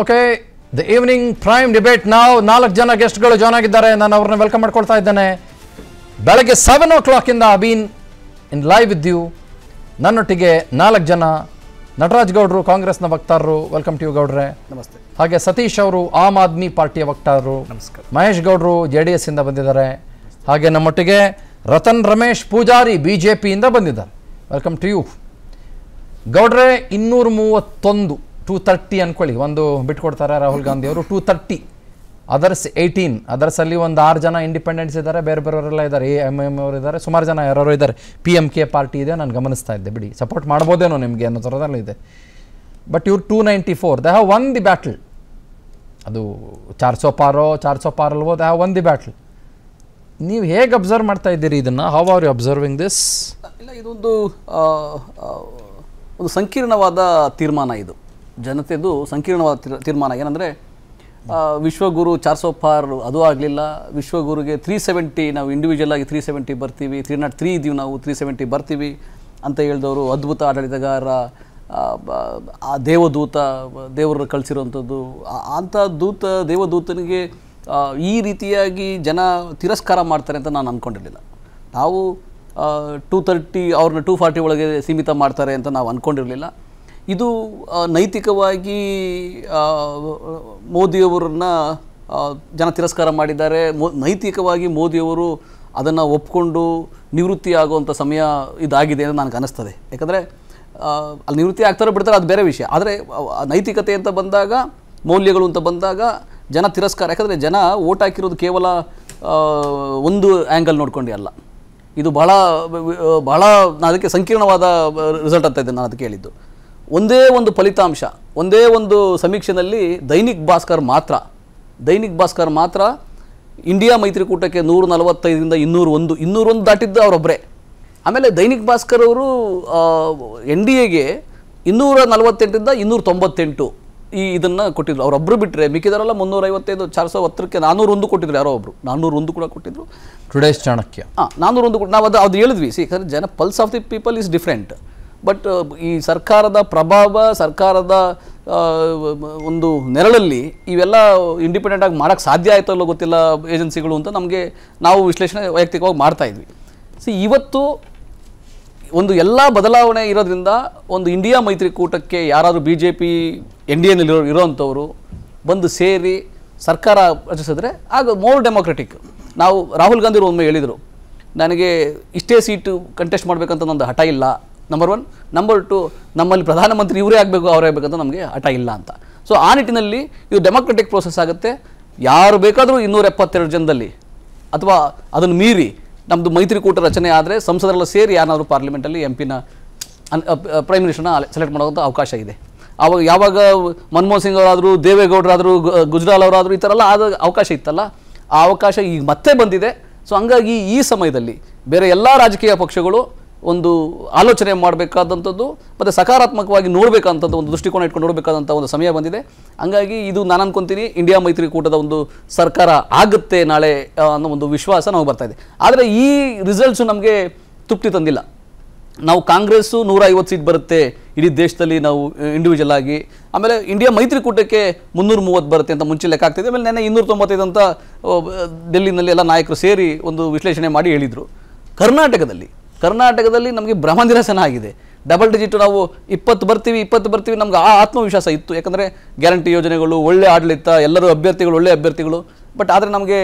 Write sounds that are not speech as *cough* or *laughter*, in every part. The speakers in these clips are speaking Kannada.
okay the evening prime debate ನಾವು ನಾಲ್ಕು ಜನ ಗೆಸ್ಟ್ಗಳು ಜಾಯ್ನ್ ಆಗಿದ್ದಾರೆ ನಾನು ಅವ್ರನ್ನ ವೆಲ್ಕಮ್ ಮಾಡ್ಕೊಳ್ತಾ ಇದ್ದೇನೆ ಬೆಳಗ್ಗೆ ಸೆವೆನ್ ಓ ಇಂದ ಅಬೀನ್ ಇನ್ ಲೈವ್ ವಿತ್ ಯು ನನ್ನೊಟ್ಟಿಗೆ ನಾಲ್ಕು ಜನ ನಟರಾಜ್ ಗೌಡ್ರು ಕಾಂಗ್ರೆಸ್ನ ವಕ್ತಾರರು ವೆಲ್ಕಮ್ ಟು ಯು ಗೌಡ್ರೆ ನಮಸ್ತೆ ಹಾಗೆ ಸತೀಶ್ ಅವರು ಆಮ್ ಆದ್ಮಿ ಪಾರ್ಟಿಯ ವಕ್ತಾರರು ನಮಸ್ಕಾರ ಮಹೇಶ್ ಗೌಡ್ರು ಜೆ ಡಿ ಇಂದ ಬಂದಿದ್ದಾರೆ ಹಾಗೆ ನಮ್ಮೊಟ್ಟಿಗೆ ರತನ್ ರಮೇಶ್ ಪೂಜಾರಿ ಬಿ ಜೆ ಪಿಯಿಂದ ಬಂದಿದ್ದಾರೆ ವೆಲ್ಕಮ್ ಟು ಯು ಗೌಡ್ರೆ ಇನ್ನೂರ ಮೂವತ್ತೊಂದು ಟೂ ತರ್ಟಿ ಅಂದ್ಕೊಳ್ಳಿ ಒಂದು ಬಿಟ್ಕೊಡ್ತಾರೆ ರಾಹುಲ್ ಗಾಂಧಿ ಅವರು ಟೂ ತರ್ಟಿ ಅದರ್ಸ್ ಏಯ್ಟೀನ್ ಅದರ್ಸಲ್ಲಿ ಒಂದು ಆರು ಜನ ಇಂಡಿಪೆಂಡೆನ್ಸ್ ಇದ್ದಾರೆ ಬೇರೆ ಬೇರೆಯವರೆಲ್ಲ ಇದ್ದಾರೆ ಎ ಎಮ್ ಎಮ್ ಅವರು ಇದ್ದಾರೆ ಸುಮಾರು ಜನ ಯಾರು ಇದ್ದಾರೆ ಪಿ ಎಮ್ ಕೆ ಪಾರ್ಟಿ ಇದೆ ನಾನು ಗಮನಿಸ್ತಾ ಇದ್ದೆ ಬಿಡಿ ಸಪೋರ್ಟ್ ಮಾಡ್ಬೋದೇನೋ ನಿಮಗೆ ಅನ್ನೋ ಥರದಲ್ಲಿದೆ ಇದೆ ಬಟ್ ಇವ್ರು two ninety four they have won the battle ಅದು ಚಾರ್ ಸೋ ಪಾರೋ ಚಾರ್ ಸೋ ಪಾರ್ ಅಲ್ವೋ they have won the battle ನೀವು ಹೇಗೆ ಅಬ್ಸರ್ವ್ ಮಾಡ್ತಾ ಇದ್ದೀರಿ ಇದನ್ನು how are you observing this ಇಲ್ಲ ಇದೊಂದು ಒಂದು ಸಂಕೀರ್ಣವಾದ ತೀರ್ಮಾನ ಇದು ಜನತೆದು ಸಂಕೀರ್ಣವಾದ ತೀರ್ಮಾನ ಏನಂದರೆ ವಿಶ್ವಗುರು ಚಾರ್ ಸೋ ಪಾರ್ ಅದು ಆಗಲಿಲ್ಲ ವಿಶ್ವಗುರುಗೆ ತ್ರೀ ಸೆವೆಂಟಿ ನಾವು ಇಂಡಿವಿಜುವಲ್ ಆಗಿ ತ್ರೀ ಸೆವೆಂಟಿ ಬರ್ತೀವಿ ತ್ರೀ ನಾಟ್ ತ್ರೀ ಇದೀವಿ ನಾವು ತ್ರೀ ಸೆವೆಂಟಿ ಬರ್ತೀವಿ ಅಂತ ಹೇಳಿದವರು ಅದ್ಭುತ ಆಡಳಿತಗಾರ ಆ ದೇವದೂತ ದೇವರ ಕಳಿಸಿರುವಂಥದ್ದು ಅಂಥ ದೂತ ದೇವದೂತನಿಗೆ ಈ ರೀತಿಯಾಗಿ ಜನ ತಿರಸ್ಕಾರ ಮಾಡ್ತಾರೆ ಅಂತ ನಾನು ಅಂದ್ಕೊಂಡಿರಲಿಲ್ಲ ನಾವು ಟೂ ತರ್ಟಿ ಅವ್ರನ್ನ ಟೂ ಫಾರ್ಟಿ ಒಳಗೆ ಸೀಮಿತ ಮಾಡ್ತಾರೆ ಅಂತ ನಾವು ಅಂದ್ಕೊಂಡಿರಲಿಲ್ಲ ಇದು ನೈತಿಕವಾಗಿ ಮೋದಿಯವರನ್ನ ಜನ ತಿರಸ್ಕಾರ ಮಾಡಿದ್ದಾರೆ ನೈತಿಕವಾಗಿ ಮೋದಿಯವರು ಅದನ್ನು ಒಪ್ಪಿಕೊಂಡು ನಿವೃತ್ತಿ ಆಗುವಂಥ ಸಮಯ ಇದಾಗಿದೆ ಅಂತ ನನಗೆ ಅನ್ನಿಸ್ತದೆ ಯಾಕಂದರೆ ಅಲ್ಲಿ ನಿವೃತ್ತಿ ಆಗ್ತಾರೋ ಬಿಡ್ತಾರೆ ಅದು ಬೇರೆ ವಿಷಯ ಆದರೆ ನೈತಿಕತೆ ಅಂತ ಬಂದಾಗ ಮೌಲ್ಯಗಳು ಅಂತ ಬಂದಾಗ ಜನ ತಿರಸ್ಕಾರ ಯಾಕಂದರೆ ಜನ ಓಟ್ ಹಾಕಿರೋದು ಕೇವಲ ಒಂದು ಆ್ಯಂಗಲ್ ನೋಡ್ಕೊಂಡು ಅಲ್ಲ ಇದು ಬಹಳ ಬಹಳ ಅದಕ್ಕೆ ಸಂಕೀರ್ಣವಾದ ರಿಸಲ್ಟ್ ಅಂತ ಇದೆ ನಾನು ಅದಕ್ಕೆ ಹೇಳಿದ್ದು ಒಂದೇ ಒಂದು ಫಲಿತಾಂಶ ಒಂದೇ ಒಂದು ಸಮೀಕ್ಷೆಯಲ್ಲಿ ದೈನಿಕ್ ಭಾಸ್ಕರ್ ಮಾತ್ರ ದೈನಿಕ್ ಭಾಸ್ಕರ್ ಮಾತ್ರ ಇಂಡಿಯಾ ಮೈತ್ರಿಕೂಟಕ್ಕೆ ನೂರ ನಲವತ್ತೈದರಿಂದ ಇನ್ನೂರು ಒಂದು ಇನ್ನೂರೊಂದು ದಾಟಿದ್ದು ಅವರೊಬ್ಬರೇ ಆಮೇಲೆ ದೈನಿಕ್ ಭಾಸ್ಕರ್ ಅವರು ಎನ್ ಡಿ ಎಗೆ ಇನ್ನೂರ ನಲವತ್ತೆಂಟರಿಂದ ಇನ್ನೂರ ತೊಂಬತ್ತೆಂಟು ಈ ಇದನ್ನು ಕೊಟ್ಟಿದ್ರು ಅವರೊಬ್ಬರು ಬಿಟ್ಟರೆ ಮಿಕ್ಕಿದಾರಲ್ಲ ಮುನ್ನೂರೈವತ್ತೈದು ಚಾರ್ ಸಾವಿರ ಹತ್ತಕ್ಕೆ ನಾನ್ನೂರೊಂದು ಕೊಟ್ಟಿದ್ರು ಯಾರೋ ಒಬ್ಬರು ಒಂದು ಕೂಡ ಕೊಟ್ಟಿದ್ರು ಟುಡೇಸ್ ಚಾಣಕ್ಯ ಹಾಂ ನಾನ್ನೂರೊಂದು ನಾವು ಅದು ಅದು ಹೇಳಿದ್ವಿ ಸಿ ಜನ pulse of the people is different but uh, ಈ ಸರ್ಕಾರದ ಪ್ರಭಾವ ಸರ್ಕಾರದ ಒಂದು ನೆರಳಲ್ಲಿ ಇವೆಲ್ಲ ಇಂಡಿಪೆಂಡೆಂಟ್ ಆಗಿ ಮಾಡೋಕ್ಕೆ ಸಾಧ್ಯ ಆಯಿತು ಗೊತ್ತಿಲ್ಲ ಏಜೆನ್ಸಿಗಳು ಅಂತ ನಮಗೆ ನಾವು ವಿಶ್ಲೇಷಣೆ ವೈಯಕ್ತಿಕವಾಗಿ ಮಾಡ್ತಾ ಇದ್ವಿ ಸೊ ಇವತ್ತು ಒಂದು ಎಲ್ಲ ಬದಲಾವಣೆ ಇರೋದ್ರಿಂದ ಒಂದು ಇಂಡಿಯಾ ಮೈತ್ರಿಕೂಟಕ್ಕೆ ಯಾರಾದರೂ B J P N D ಎನಲ್ಲಿ ಇರೋವಂಥವ್ರು ಬಂದು ಸೇರಿ ಸರ್ಕಾರ ರಚಿಸಿದ್ರೆ ಆಗ ಮೋರ್ ಡೆಮೊಕ್ರೆಟಿಕ್ ನಾವು ರಾಹುಲ್ ಗಾಂಧಿರು ಒಮ್ಮೆ ಹೇಳಿದರು ನನಗೆ ಇಷ್ಟೇ ಸೀಟು ಕಂಟೆಸ್ಟ್ ಮಾಡಬೇಕಂತ ನಂದು ಹಠ ಇಲ್ಲ ನಂಬರ್ ಒನ್ ನಂಬರ್ ಟು ನಮ್ಮಲ್ಲಿ ಪ್ರಧಾನಮಂತ್ರಿ ಇವರೇ ಆಗಬೇಕು ಅವರೇ ಆಗಬೇಕಂತ ನಮಗೆ ಹಠ ಇಲ್ಲ ಅಂತ ಸೊ ಆ ನಿಟ್ಟಿನಲ್ಲಿ ಇದು ಡೆಮೋಕ್ರೆಟಿಕ್ ಪ್ರೋಸೆಸ್ ಆಗುತ್ತೆ ಯಾರು ಬೇಕಾದರೂ ಇನ್ನೂರ ಎಪ್ಪತ್ತೆರಡು ಜನದಲ್ಲಿ ಅಥವಾ ಅದನ್ನು ಮೀರಿ ನಮ್ಮದು ಮೈತ್ರಿಕೂಟ ರಚನೆ ಆದರೆ ಸಂಸದರೆಲ್ಲ ಸೇರಿ ಯಾರಾದರೂ ಪಾರ್ಲಿಮೆಂಟಲ್ಲಿ ಎಂ ಪಿನ ಪ್ರೈಮ್ ಮಿನಿಸ್ಟರ್ನ ಸೆಲೆಕ್ಟ್ ಮಾಡೋವಂಥ ಅವಕಾಶ ಇದೆ ಆವಾಗ ಯಾವಾಗ ಮನಮೋಹನ್ ಸಿಂಗ್ ಅವರಾದರೂ ದೇವೇಗೌಡರಾದರೂ ಗುಜರಾಲ್ ಅವರಾದರೂ ಈ ಥರ ಎಲ್ಲ ಆದ ಅವಕಾಶ ಇತ್ತಲ್ಲ ಆ ಅವಕಾಶ ಈಗ ಮತ್ತೆ ಬಂದಿದೆ ಸೊ ಹಂಗಾಗಿ ಈ ಸಮಯದಲ್ಲಿ ಬೇರೆ ಎಲ್ಲ ರಾಜಕೀಯ ಪಕ್ಷಗಳು ಒಂದು ಆಲೋಚನೆ ಮಾಡಬೇಕಾದಂಥದ್ದು ಮತ್ತು ಸಕಾರಾತ್ಮಕವಾಗಿ ನೋಡಬೇಕಂಥದ್ದು ಒಂದು ದೃಷ್ಟಿಕೋನ ಇಟ್ಕೊಂಡು ನೋಡಬೇಕಾದಂಥ ಒಂದು ಸಮಯ ಬಂದಿದೆ ಹಂಗಾಗಿ ಇದು ನಾನು ಅನ್ಕೊತೀನಿ ಇಂಡಿಯಾ ಮೈತ್ರಿಕೂಟದ ಒಂದು ಸರ್ಕಾರ ಆಗುತ್ತೆ ನಾಳೆ ಅನ್ನೋ ಒಂದು ವಿಶ್ವಾಸ ನಾವು ಬರ್ತಾ ಇದೆ ಆದರೆ ಈ ರಿಸಲ್ಟ್ಸು ನಮಗೆ ತೃಪ್ತಿ ತಂದಿಲ್ಲ ನಾವು ಕಾಂಗ್ರೆಸ್ಸು ನೂರ ಐವತ್ತು ಸೀಟ್ ಬರುತ್ತೆ ಇಡೀ ದೇಶದಲ್ಲಿ ನಾವು ಇಂಡಿವಿಜುವಲ್ ಆಗಿ ಆಮೇಲೆ ಇಂಡಿಯಾ ಮೈತ್ರಿಕೂಟಕ್ಕೆ ಮುನ್ನೂರ ಮೂವತ್ತು ಬರುತ್ತೆ ಅಂತ ಮುಂಚೆ ಲೆಕ್ಕ ಆಗ್ತಿದೆ ಆಮೇಲೆ ನೆನೆ ಇನ್ನೂರ ತೊಂಬತ್ತೈದು ಅಂತ ಡೆಲ್ಲಿನಲ್ಲಿ ಎಲ್ಲ ನಾಯಕರು ಸೇರಿ ಒಂದು ವಿಶ್ಲೇಷಣೆ ಮಾಡಿ ಹೇಳಿದರು ಕರ್ನಾಟಕದಲ್ಲಿ ಕರ್ನಾಟಕದಲ್ಲಿ ನಮಗೆ ಭ್ರಮ ನಿರಸನ ಆಗಿದೆ ಡಬಲ್ ಡಿಜಿಟ್ ನಾವು ಇಪ್ಪತ್ತು ಬರ್ತೀವಿ ಇಪ್ಪತ್ತು ಬರ್ತೀವಿ ನಮ್ಗೆ ಆ ಆತ್ಮವಿಶ್ವಾಸ ಇತ್ತು ಯಾಕಂದರೆ ಗ್ಯಾರಂಟಿ ಯೋಜನೆಗಳು ಒಳ್ಳೆ ಆಡಳಿತ ಎಲ್ಲರೂ ಅಭ್ಯರ್ಥಿಗಳು ಒಳ್ಳೆ ಅಭ್ಯರ್ಥಿಗಳು ಬಟ್ ಆದರೆ ನಮಗೆ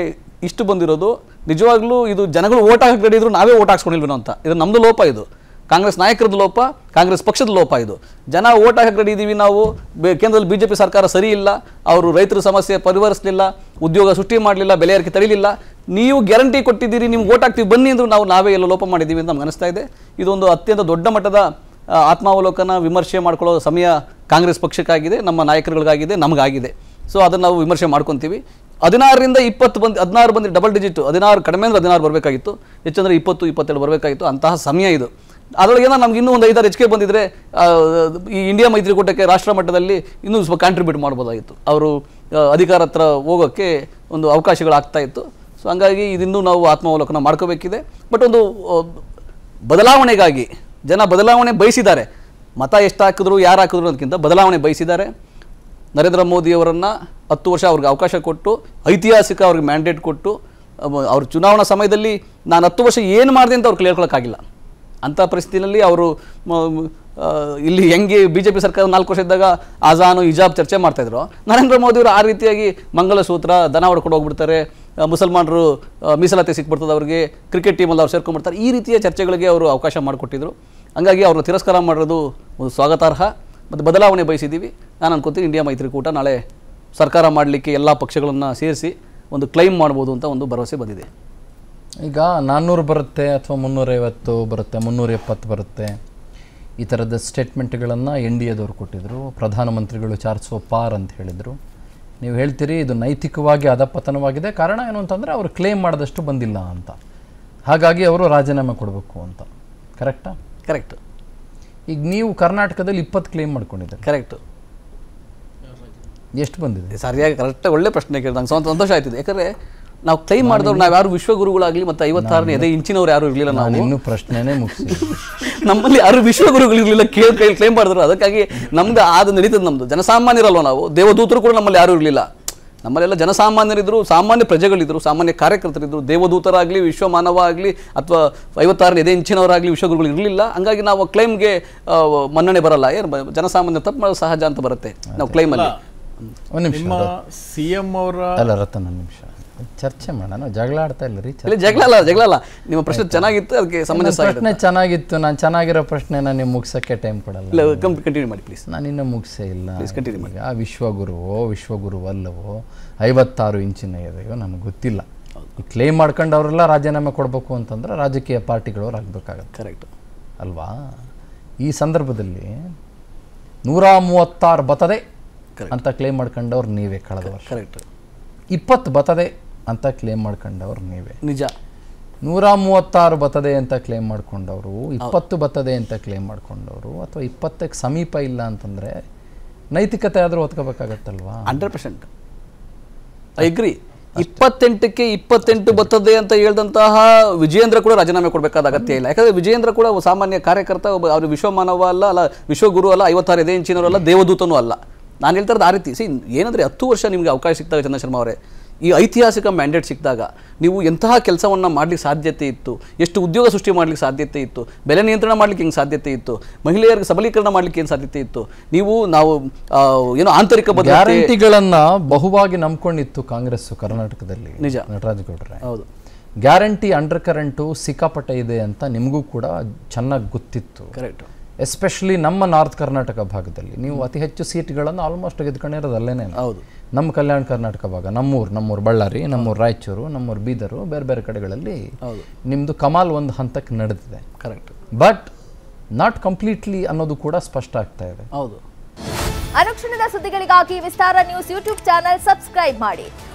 ಇಷ್ಟು ಬಂದಿರೋದು ನಿಜವಾಗ್ಲೂ ಇದು ಜನಗಳು ಓಟ್ ಹಾಕಿ ನಾವೇ ಓಟ್ ಹಾಕ್ಸ್ಕೊಂಡಿಲ್ವೇನೋ ಅಂತ ಇದು ನಮ್ಮದು ಲೋಪ ಇದು ಕಾಂಗ್ರೆಸ್ ನಾಯಕರದ ಲೋಪ ಕಾಂಗ್ರೆಸ್ ಪಕ್ಷದ ಲೋಪ ಇದು ಜನ ಓಟ್ ಹಾಕಕ್ಕೆ ರೆಡಿ ಇದ್ದೀವಿ ನಾವು ಕೇಂದ್ರದಲ್ಲಿ ಬಿ ಜೆ ಪಿ ಸರ್ಕಾರ ಸರಿ ಇಲ್ಲ ಅವರು ರೈತರ ಸಮಸ್ಯೆ ಪರಿಹರಿಸಲಿಲ್ಲ ಉದ್ಯೋಗ ಸೃಷ್ಟಿ ಮಾಡಲಿಲ್ಲ ಬೆಲೆ ಏರಿಕೆ ನೀವು ಗ್ಯಾರಂಟಿ ಕೊಟ್ಟಿದ್ದೀರಿ ನಿಮ್ಗೆ ಓಟ್ ಹಾಕ್ತೀವಿ ಬನ್ನಿ ಅಂದರೂ ನಾವು ನಾವೇ ಎಲ್ಲ ಲೋಪ ಮಾಡಿದ್ದೀವಿ ಅಂತ ನಮ್ಗೆ ಅನಿಸ್ತಾ ಇದೆ ಇದೊಂದು ಅತ್ಯಂತ ದೊಡ್ಡ ಮಟ್ಟದ ಆತ್ಮಾವಲೋಕನ ವಿಮರ್ಶೆ ಮಾಡ್ಕೊಳ್ಳೋ ಸಮಯ ಕಾಂಗ್ರೆಸ್ ಪಕ್ಷಕ್ಕಾಗಿದೆ ನಮ್ಮ ನಾಯಕರುಗಳಿಗಾಗಿದೆ ನಮಗಾಗಿದೆ ಸೊ ಅದನ್ನು ನಾವು ವಿಮರ್ಶೆ ಮಾಡ್ಕೊತೀವಿ ಹದಿನಾರರಿಂದ ಇಪ್ಪತ್ತು ಬಂದು ಹದಿನಾರು ಬಂದು ಡಬಲ್ ಡಿಜಿಟ್ ಹದಿನಾರು ಕಡಿಮೆ ಅಂದರೆ ಹದಿನಾರು ಬರಬೇಕಾಗಿತ್ತು ಹೆಚ್ಚಂದರೆ ಇಪ್ಪತ್ತು ಇಪ್ಪತ್ತೆರಡು ಬರಬೇಕಾಗಿತ್ತು ಅಂತಹ ಸಮಯ ಇದು ಏನೋ ನಮ್ಗೆ ಇನ್ನೂ ಒಂದು ಐದಾರು ಹೆಚ್ಚಿಗೆ ಬಂದಿದ್ರೆ ಈ ಇಂಡಿಯಾ ಮೈತ್ರಿಕೂಟಕ್ಕೆ ರಾಷ್ಟ್ರ ಮಟ್ಟದಲ್ಲಿ ಇನ್ನೂ ಸ್ವಲ್ಪ ಕಾಂಟ್ರಿಬ್ಯೂಟ್ ಮಾಡ್ಬೋದಾಗಿತ್ತು ಅವರು ಅಧಿಕಾರ ಹತ್ರ ಹೋಗೋಕ್ಕೆ ಒಂದು ಅವಕಾಶಗಳಾಗ್ತಾ ಇತ್ತು ಸೊ ಹಂಗಾಗಿ ಇದಿನ್ನೂ ನಾವು ಆತ್ಮಾವಲೋಕನ ಮಾಡ್ಕೋಬೇಕಿದೆ ಬಟ್ ಒಂದು ಬದಲಾವಣೆಗಾಗಿ ಜನ ಬದಲಾವಣೆ ಬಯಸಿದ್ದಾರೆ ಮತ ಎಷ್ಟು ಹಾಕಿದ್ರು ಯಾರು ಹಾಕಿದ್ರು ಅದಕ್ಕಿಂತ ಬದಲಾವಣೆ ಬಯಸಿದ್ದಾರೆ ನರೇಂದ್ರ ಮೋದಿಯವರನ್ನು ಹತ್ತು ವರ್ಷ ಅವ್ರಿಗೆ ಅವಕಾಶ ಕೊಟ್ಟು ಐತಿಹಾಸಿಕ ಅವ್ರಿಗೆ ಮ್ಯಾಂಡೇಟ್ ಕೊಟ್ಟು ಅವ್ರ ಚುನಾವಣಾ ಸಮಯದಲ್ಲಿ ನಾನು ಹತ್ತು ವರ್ಷ ಏನು ಮಾಡಿದೆ ಅಂತ ಅವ್ರು ಕೊಡೋಕ್ಕಾಗಿಲ್ಲ ಅಂಥ ಪರಿಸ್ಥಿತಿಯಲ್ಲಿ ಅವರು ಇಲ್ಲಿ ಹೆಂಗೆ ಬಿ ಜೆ ಪಿ ಸರ್ಕಾರ ನಾಲ್ಕು ವರ್ಷ ಇದ್ದಾಗ ಅಜಾನು ಹಿಜಾಬ್ ಚರ್ಚೆ ಮಾಡ್ತಾಯಿದ್ರು ನರೇಂದ್ರ ಮೋದಿಯವರು ಆ ರೀತಿಯಾಗಿ ಮಂಗಲಸೂತ್ರ ದನ ಹೊಡ್ಕೊಂಡು ಹೋಗ್ಬಿಡ್ತಾರೆ ಮುಸಲ್ಮಾನರು ಮೀಸಲಾತಿ ಸಿಕ್ಬಿಡ್ತದೆ ಅವರಿಗೆ ಕ್ರಿಕೆಟ್ ಟೀಮಲ್ಲಿ ಅವ್ರು ಸೇರ್ಕೊಂಡ್ಬಿಡ್ತಾರೆ ಈ ರೀತಿಯ ಚರ್ಚೆಗಳಿಗೆ ಅವರು ಅವಕಾಶ ಮಾಡಿಕೊಟ್ಟಿದ್ರು ಹಂಗಾಗಿ ಅವರು ತಿರಸ್ಕಾರ ಮಾಡೋದು ಒಂದು ಸ್ವಾಗತಾರ್ಹ ಮತ್ತು ಬದಲಾವಣೆ ಬಯಸಿದ್ದೀವಿ ನಾನು ಅನ್ಕೋತೀನಿ ಇಂಡಿಯಾ ಮೈತ್ರಿಕೂಟ ನಾಳೆ ಸರ್ಕಾರ ಮಾಡಲಿಕ್ಕೆ ಎಲ್ಲ ಪಕ್ಷಗಳನ್ನು ಸೇರಿಸಿ ಒಂದು ಕ್ಲೈಮ್ ಮಾಡ್ಬೋದು ಅಂತ ಒಂದು ಭರವಸೆ ಬಂದಿದೆ ಈಗ ನಾನ್ನೂರು ಬರುತ್ತೆ ಅಥವಾ ಮುನ್ನೂರೈವತ್ತು ಬರುತ್ತೆ ಮುನ್ನೂರ ಎಪ್ಪತ್ತು ಬರುತ್ತೆ ಈ ಥರದ ಸ್ಟೇಟ್ಮೆಂಟ್ಗಳನ್ನು ಎನ್ ಡಿ ಎದವರು ಕೊಟ್ಟಿದ್ದರು ಪ್ರಧಾನಮಂತ್ರಿಗಳು ಚಾರ್ಸೋ ಪಾರ್ ಅಂತ ಹೇಳಿದರು ನೀವು ಹೇಳ್ತೀರಿ ಇದು ನೈತಿಕವಾಗಿ ಅಧಪತನವಾಗಿದೆ ಕಾರಣ ಏನು ಅಂತಂದರೆ ಅವರು ಕ್ಲೇಮ್ ಮಾಡಿದಷ್ಟು ಬಂದಿಲ್ಲ ಅಂತ ಹಾಗಾಗಿ ಅವರು ರಾಜೀನಾಮೆ ಕೊಡಬೇಕು ಅಂತ ಕರೆಕ್ಟಾ ಕರೆಕ್ಟ್ ಈಗ ನೀವು ಕರ್ನಾಟಕದಲ್ಲಿ ಇಪ್ಪತ್ತು ಕ್ಲೇಮ್ ಮಾಡ್ಕೊಂಡಿದ್ದೀರಿ ಕರೆಕ್ಟು ಎಷ್ಟು ಬಂದಿದೆ ಸರಿಯಾಗಿ ಕರೆಕ್ಟಾಗಿ ಒಳ್ಳೆ ಪ್ರಶ್ನೆ ಕೇಳಿದಂಗೆ ನಂಗೆ ಸಂತೋಷ ಆಯ್ತಿದೆ ಯಾಕಂದರೆ ನಾವು ಕ್ಲೈಮ್ ಮಾಡಿದವ್ರು ನಾವು ಯಾರು ವಿಶ್ವಗುರುಗಳಾಗಲಿ ಮತ್ತೆ ಐವತ್ತಾರನೇ ಅದೇ ಇಂಚಿನವ್ರು ಯಾರು ಇರಲಿಲ್ಲ ನಾವು ಇನ್ನು ಪ್ರಶ್ನೆನೇ ಮುಗಿಸಿ *laughs* ನಮ್ಮಲ್ಲಿ ಯಾರು ವಿಶ್ವಗುರುಗಳಿರಲಿಲ್ಲ ಕೇಳಿ ಕೇಳಿ ಕ್ಲೈಮ್ ಮಾಡಿದ್ರು ಅದಕ್ಕಾಗಿ ನಮ್ದು ಆದ ನಡೀತದೆ ನಮ್ಮದು ಜನಸಾಮಾನ್ಯರಲ್ವ ನಾವು ದೇವದೂತರು ಕೂಡ ನಮ್ಮಲ್ಲಿ ಯಾರು ಇರಲಿಲ್ಲ ನಮ್ಮಲ್ಲೆಲ್ಲ ಜನಸಾಮಾನ್ಯರಿದ್ರು ಸಾಮಾನ್ಯ ಪ್ರಜೆಗಳಿದ್ರು ಸಾಮಾನ್ಯ ಕಾರ್ಯಕರ್ತರಿದ್ದರು ದೇವದೂತರಾಗಲಿ ವಿಶ್ವಮಾನವ ಆಗಲಿ ಅಥವಾ ಐವತ್ತಾರನೇ ಎದೆ ಇಂಚಿನವರಾಗಲಿ ವಿಶ್ವಗುರುಗಳು ಇರಲಿಲ್ಲ ಹಂಗಾಗಿ ನಾವು ಕ್ಲೈಮ್ಗೆ ಮನ್ನಣೆ ಬರಲ್ಲ ಏನು ಜನಸಾಮಾನ್ಯ ತಪ್ಪು ಸಹಜ ಅಂತ ಬರುತ್ತೆ ನಾವು ಕ್ಲೈಮಲ್ಲಿ ಒಂದು ನಿಮಿಷ ಸಿ ಎಂ ಅವರ ಅಲ್ಲ ರತನ ನಿಮಿಷ ಚರ್ಚೆ ಮಾಡೋಣ ಜಗಳ ಆಡ್ತಾ ಇಲ್ಲ ರೀ ಜಗಳ ಅಲ್ಲ ಜಗಳ ಅಲ್ಲ ನಿಮ್ಮ ಪ್ರಶ್ನೆ ಚೆನ್ನಾಗಿತ್ತು ಅದಕ್ಕೆ ಸಂಬಂಧ ಪ್ರಶ್ನೆ ಚೆನ್ನಾಗಿತ್ತು ನಾನು ಚೆನ್ನಾಗಿರೋ ಪ್ರಶ್ನೆ ನಾನು ನಿಮ್ಗೆ ಮುಗಿಸೋಕ್ಕೆ ಟೈಮ್ ಕೊಡಲ್ಲ ಕಂಟಿನ್ಯೂ ಮಾಡಿ ಪ್ಲೀಸ್ ನಾನು ಇನ್ನೂ ಮುಗಿಸೇ ಇಲ್ಲ ಕಂಟಿನ್ಯೂ ಮಾಡಿ ಆ ವಿಶ್ವಗುರುವೋ ವಿಶ್ವಗುರುವಲ್ಲವೋ ಐವತ್ತಾರು ಇಂಚಿನ ಇದೆಯೋ ನನಗೆ ಗೊತ್ತಿಲ್ಲ ಕ್ಲೇಮ್ ಮಾಡ್ಕೊಂಡು ಅವರೆಲ್ಲ ರಾಜೀನಾಮೆ ಕೊಡಬೇಕು ಅಂತಂದ್ರೆ ರಾಜಕೀಯ ಪಾರ್ಟಿಗಳವ್ರು ಆಗಬೇಕಾಗತ್ತೆ ಕರೆಕ್ಟ್ ಅಲ್ವಾ ಈ ಸಂದರ್ಭದಲ್ಲಿ ನೂರ ಮೂವತ್ತಾರು ಬತದೆ ಅಂತ ಕ್ಲೇಮ್ ಮಾಡ್ಕೊಂಡವ್ರು ನೀವೇ ಕಳೆದ ಕರೆಕ್ಟ್ ಇಪ್ಪತ್ತು ಬತದೆ ಅಂತ ಕ್ಲೇಮ್ ಮಾಡ್ಕೊಂಡವ್ರು ನೀವೇ ನಿಜ ನೂರ ಮೂವತ್ತಾರು ಬತ್ತದೆ ಅಂತ ಕ್ಲೇಮ್ ಮಾಡ್ಕೊಂಡವರು ಇಪ್ಪತ್ತು ಬತ್ತದೆ ಅಂತ ಕ್ಲೇಮ್ ಮಾಡ್ಕೊಂಡವರು ಅಥವಾ ಇಪ್ಪತ್ತಕ್ಕೆ ಸಮೀಪ ಇಲ್ಲ ಅಂತಂದ್ರೆ ನೈತಿಕತೆ ಆದರೂ ಒತ್ಕೋಬೇಕಾಗತ್ತಲ್ವಾ ಹಂಡ್ರೆಡ್ ಪರ್ಸೆಂಟ್ ಐಗ್ರಿ ಇಪ್ಪತ್ತೆಂಟಕ್ಕೆ ಇಪ್ಪತ್ತೆಂಟು ಬತ್ತದೆ ಅಂತ ಹೇಳಿದಂತಹ ವಿಜಯೇಂದ್ರ ಕೂಡ ರಾಜೀನಾಮೆ ಕೊಡಬೇಕಾದ ಅಗತ್ಯ ಇಲ್ಲ ಯಾಕಂದ್ರೆ ವಿಜಯೇಂದ್ರ ಕೂಡ ಸಾಮಾನ್ಯ ಕಾರ್ಯಕರ್ತ ಒಬ್ಬ ಅವರು ಮಾನವ ಅಲ್ಲ ಅಲ್ಲ ವಿಶ್ವಗುರು ಅಲ್ಲ ಐವತ್ತಾರು ಎದೆ ಇಂಚಿನವರಲ್ಲ ದೇವದೂತನೂ ಅಲ್ಲ ನಾನು ಹೇಳ್ತಾ ಆ ರೀತಿ ಸಿ ಏನಂದ್ರೆ ಹತ್ತು ವರ್ಷ ನಿಮಗೆ ಅವಕಾಶ ಸಿಗ್ತವೆ ಚಂದ್ರಶರ್ಮ ಅವರೇ ಈ ಐತಿಹಾಸಿಕ ಮ್ಯಾಂಡೇಟ್ ಸಿಕ್ಕಿದಾಗ ನೀವು ಎಂತಹ ಕೆಲಸವನ್ನು ಮಾಡಲಿಕ್ಕೆ ಸಾಧ್ಯತೆ ಇತ್ತು ಎಷ್ಟು ಉದ್ಯೋಗ ಸೃಷ್ಟಿ ಮಾಡಲಿಕ್ಕೆ ಸಾಧ್ಯತೆ ಇತ್ತು ಬೆಲೆ ನಿಯಂತ್ರಣ ಮಾಡಲಿಕ್ಕೆ ಹೆಂಗೆ ಸಾಧ್ಯತೆ ಇತ್ತು ಮಹಿಳೆಯರಿಗೆ ಸಬಲೀಕರಣ ಮಾಡಲಿಕ್ಕೆ ಏನು ಸಾಧ್ಯತೆ ಇತ್ತು ನೀವು ನಾವು ಏನೋ ಆಂತರಿಕ ಗ್ಯಾರಂಟಿಗಳನ್ನು ಬಹುವಾಗಿ ನಂಬ್ಕೊಂಡಿತ್ತು ಕಾಂಗ್ರೆಸ್ ಕರ್ನಾಟಕದಲ್ಲಿ ನಿಜ ಗೌಡ್ರೆ ಹೌದು ಗ್ಯಾರಂಟಿ ಅಂಡರ್ ಕರೆಂಟು ಸಿಕ್ಕಾಪಟ್ಟೆ ಇದೆ ಅಂತ ನಿಮಗೂ ಕೂಡ ಚೆನ್ನಾಗಿ ಗೊತ್ತಿತ್ತು ಕರೆಕ್ಟ್ ಎಸ್ಪೆಷಲಿ ನಮ್ಮ ನಾರ್ತ್ ಕರ್ನಾಟಕ ಭಾಗದಲ್ಲಿ ನೀವು ಅತಿ ಹೆಚ್ಚು ಸೀಟ್ಗಳನ್ನು ಆಲ್ಮೋಸ್ಟ್ ತೆಗೆದುಕೊಂಡಿರೋದು ಹೌದು ನಮ್ಮ ಕಲ್ಯಾಣ ಕರ್ನಾಟಕ ಭಾಗ ನಮ್ಮೂರು ನಮ್ಮೂರು ಬಳ್ಳಾರಿ ನಮ್ಮೂರು ರಾಯಚೂರು ನಮ್ಮೂರು ಬೀದರು ಬೇರೆ ಬೇರೆ ಕಡೆಗಳಲ್ಲಿ ನಿಮ್ಮದು ಕಮಾಲ್ ಒಂದು ಹಂತಕ್ಕೆ ನಡೆದಿದೆ ಕರೆಕ್ಟ್ ಬಟ್ ನಾಟ್ ಕಂಪ್ಲೀಟ್ಲಿ ಅನ್ನೋದು ಕೂಡ ಸ್ಪಷ್ಟ ಆಗ್ತಾ ಇದೆ ಹೌದು ಅನುಕ್ಷಣದ ಸುದ್ದಿಗಳಿಗಾಗಿ Vistara news YouTube channel subscribe ಮಾಡಿ